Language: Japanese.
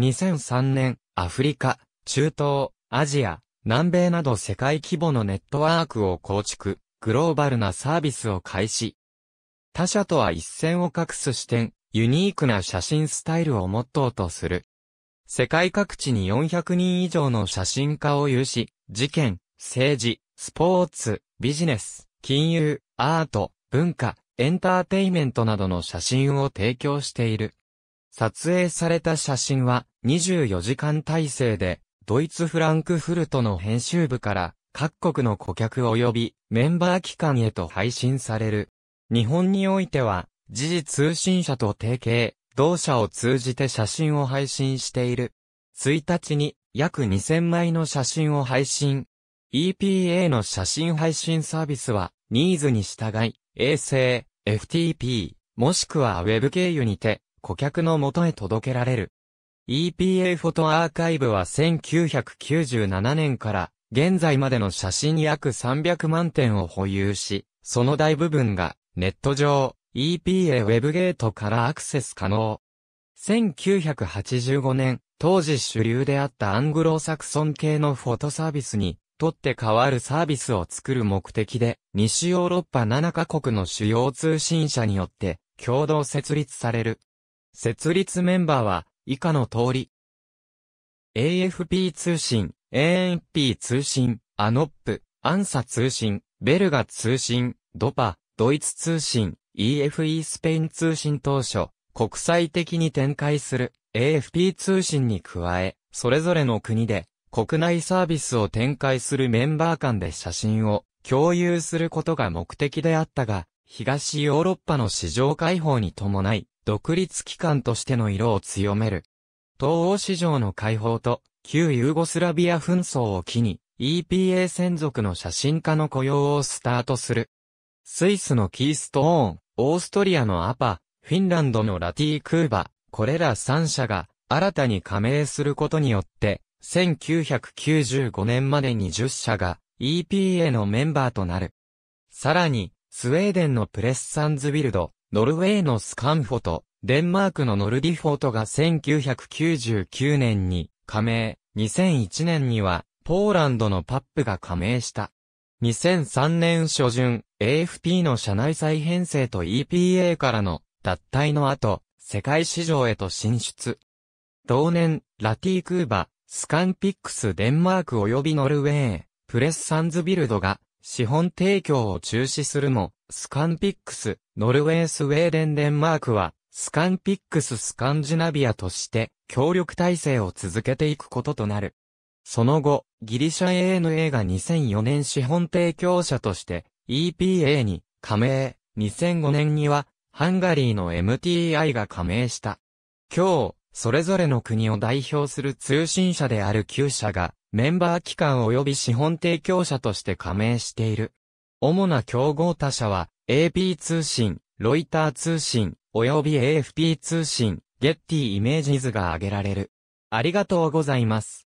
2003年、アフリカ、中東、アジア、南米など世界規模のネットワークを構築、グローバルなサービスを開始。他社とは一線を画す視点、ユニークな写真スタイルをモットーとする。世界各地に400人以上の写真家を有し、事件、政治、スポーツ、ビジネス、金融、アート、文化、エンターテイメントなどの写真を提供している。撮影された写真は、24時間体制で、ドイツフランクフルトの編集部から各国の顧客及びメンバー機関へと配信される。日本においては、時事通信社と提携、同社を通じて写真を配信している。1日に約2000枚の写真を配信。EPA の写真配信サービスは、ニーズに従い、衛星、FTP、もしくは Web 経由にて、顧客の元へ届けられる。EPA フォトアーカイブは1997年から現在までの写真約300万点を保有し、その大部分がネット上 EPA ウェブゲートからアクセス可能。1985年、当時主流であったアングロサクソン系のフォトサービスに取って代わるサービスを作る目的で、西ヨーロッパ7カ国の主要通信社によって共同設立される。設立メンバーは以下の通り。AFP 通信、ANP 通信、ANOP、ANSA 通信、ベルガ通信、ドパ、ドイツ通信、EFE スペイン通信当初、国際的に展開する AFP 通信に加え、それぞれの国で国内サービスを展開するメンバー間で写真を共有することが目的であったが、東ヨーロッパの市場開放に伴い、独立機関としての色を強める。東欧市場の解放と、旧ユーゴスラビア紛争を機に、EPA 専属の写真家の雇用をスタートする。スイスのキーストーン、オーストリアのアパ、フィンランドのラティークーバ、これら3社が新たに加盟することによって、1995年までに10社が EPA のメンバーとなる。さらに、スウェーデンのプレッサンズビルド、ノルウェーのスカンフォト、デンマークのノルディフォートが1999年に加盟、2001年にはポーランドのパップが加盟した。2003年初旬、AFP の社内再編成と EPA からの脱退の後、世界市場へと進出。同年、ラティークーバ、スカンピックスデンマーク及びノルウェー、プレスサンズビルドが資本提供を中止するも、スカンピックス、ノルウェースウェーデンデンマークは、スカンピックススカンジナビアとして、協力体制を続けていくこととなる。その後、ギリシャ ANA が2004年資本提供者として、EPA に加盟、2005年には、ハンガリーの MTI が加盟した。今日、それぞれの国を代表する通信社である旧社が、メンバー機関及び資本提供者として加盟している。主な競合他社は、AP 通信、ロイター通信、及び AFP 通信、ゲッティイメージズが挙げられる。ありがとうございます。